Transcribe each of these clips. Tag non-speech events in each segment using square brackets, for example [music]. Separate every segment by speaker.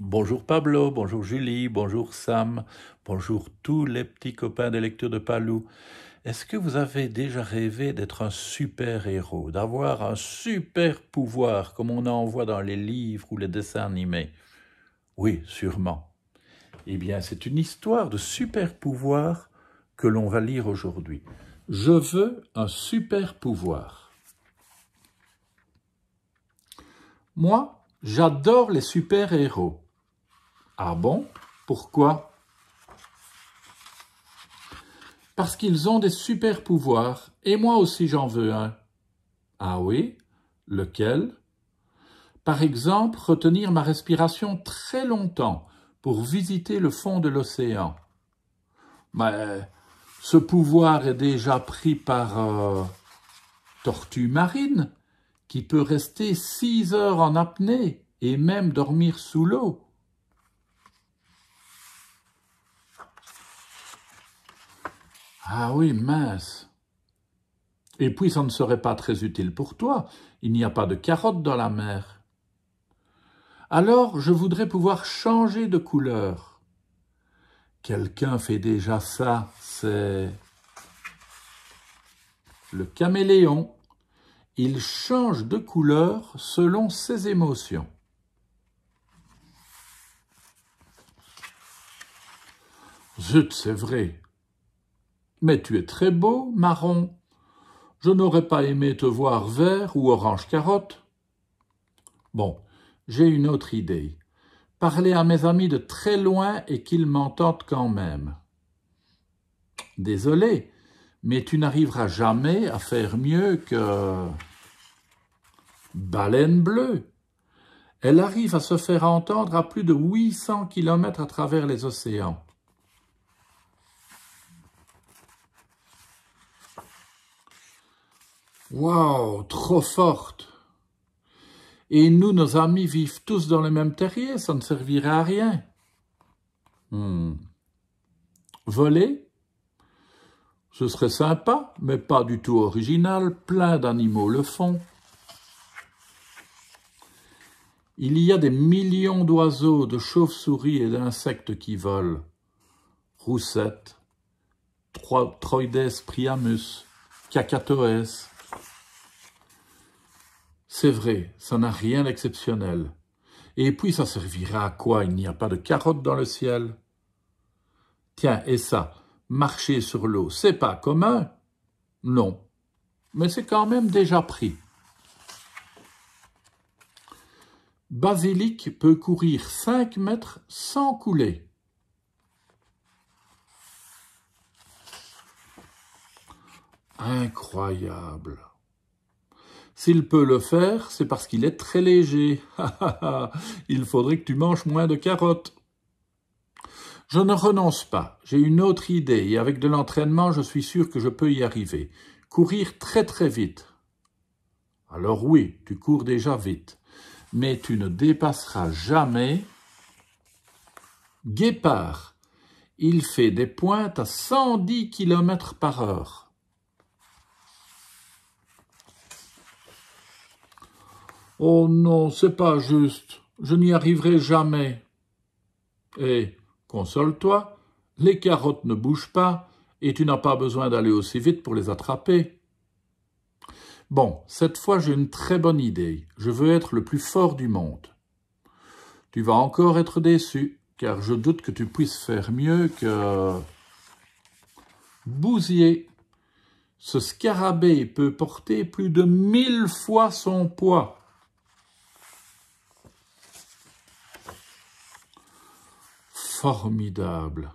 Speaker 1: Bonjour Pablo, bonjour Julie, bonjour Sam, bonjour tous les petits copains des lectures de Palou. Est-ce que vous avez déjà rêvé d'être un super-héros, d'avoir un super pouvoir comme on en voit dans les livres ou les dessins animés Oui, sûrement. Eh bien, c'est une histoire de super pouvoir que l'on va lire aujourd'hui. Je veux un super pouvoir. Moi, j'adore les super-héros. Ah bon Pourquoi Parce qu'ils ont des super pouvoirs, et moi aussi j'en veux un. Ah oui Lequel Par exemple, retenir ma respiration très longtemps pour visiter le fond de l'océan. Mais ce pouvoir est déjà pris par euh, Tortue Marine, qui peut rester six heures en apnée et même dormir sous l'eau. Ah oui, mince. Et puis ça ne serait pas très utile pour toi, il n'y a pas de carottes dans la mer. Alors je voudrais pouvoir changer de couleur. Quelqu'un fait déjà ça, c'est le caméléon. Il change de couleur selon ses émotions. Zut, c'est vrai, mais tu es très beau, marron. Je n'aurais pas aimé te voir vert ou orange carotte. Bon, j'ai une autre idée. Parlez à mes amis de très loin et qu'ils m'entendent quand même. Désolé, mais tu n'arriveras jamais à faire mieux que... Baleine bleue. Elle arrive à se faire entendre à plus de 800 kilomètres à travers les océans. Waouh, trop forte. Et nous, nos amis, vivent tous dans le même terrier, ça ne servirait à rien. Hmm. Voler, ce serait sympa, mais pas du tout original, plein d'animaux le font. Il y a des millions d'oiseaux, de chauves-souris et d'insectes qui volent. Roussette, Troides priamus, Cacatoès, c'est vrai, ça n'a rien d'exceptionnel. Et puis ça servira à quoi Il n'y a pas de carottes dans le ciel. Tiens, et ça, marcher sur l'eau, c'est pas commun Non, mais c'est quand même déjà pris. Basilic peut courir 5 mètres sans couler. Incroyable s'il peut le faire, c'est parce qu'il est très léger. [laughs] Il faudrait que tu manges moins de carottes. Je ne renonce pas, j'ai une autre idée et avec de l'entraînement, je suis sûr que je peux y arriver. Courir très très vite. Alors oui, tu cours déjà vite, mais tu ne dépasseras jamais. Guépard, il fait des pointes à 110 km par heure. Oh non, c'est pas juste, je n'y arriverai jamais. Eh, console-toi, les carottes ne bougent pas et tu n'as pas besoin d'aller aussi vite pour les attraper. Bon, cette fois j'ai une très bonne idée, je veux être le plus fort du monde. Tu vas encore être déçu, car je doute que tu puisses faire mieux que... Bousier. Ce scarabée peut porter plus de mille fois son poids. formidable.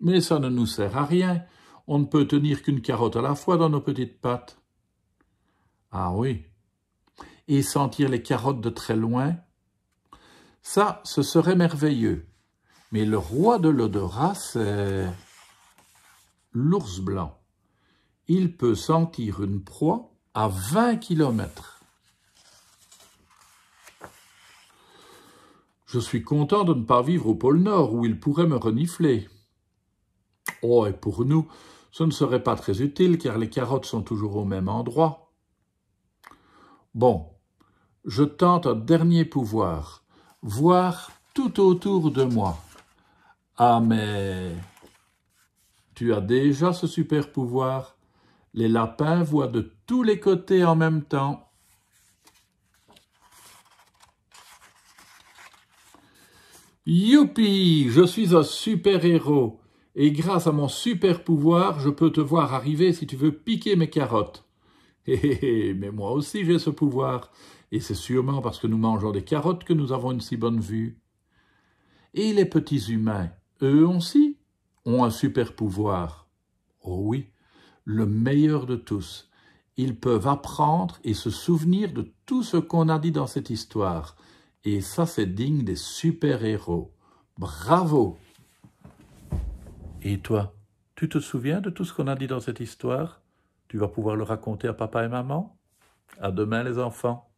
Speaker 1: Mais ça ne nous sert à rien, on ne peut tenir qu'une carotte à la fois dans nos petites pattes. Ah oui. Et sentir les carottes de très loin Ça, ce serait merveilleux. Mais le roi de l'odorat, c'est l'ours blanc. Il peut sentir une proie à 20 kilomètres. Je suis content de ne pas vivre au pôle Nord où il pourrait me renifler. Oh, et pour nous, ce ne serait pas très utile car les carottes sont toujours au même endroit. Bon, je tente un dernier pouvoir, voir tout autour de moi. Ah, mais... Tu as déjà ce super pouvoir. Les lapins voient de tous les côtés en même temps. Youpi Je suis un super-héros et grâce à mon super-pouvoir, je peux te voir arriver si tu veux piquer mes carottes. [laughs] Hé hé, mais moi aussi j'ai ce pouvoir et c'est sûrement parce que nous mangeons des carottes que nous avons une si bonne vue. Et les petits humains, eux aussi, ont un super-pouvoir. Oh oui, le meilleur de tous. Ils peuvent apprendre et se souvenir de tout ce qu'on a dit dans cette histoire. Et ça, c'est digne des super-héros. Bravo Et toi, tu te souviens de tout ce qu'on a dit dans cette histoire Tu vas pouvoir le raconter à papa et maman À demain les enfants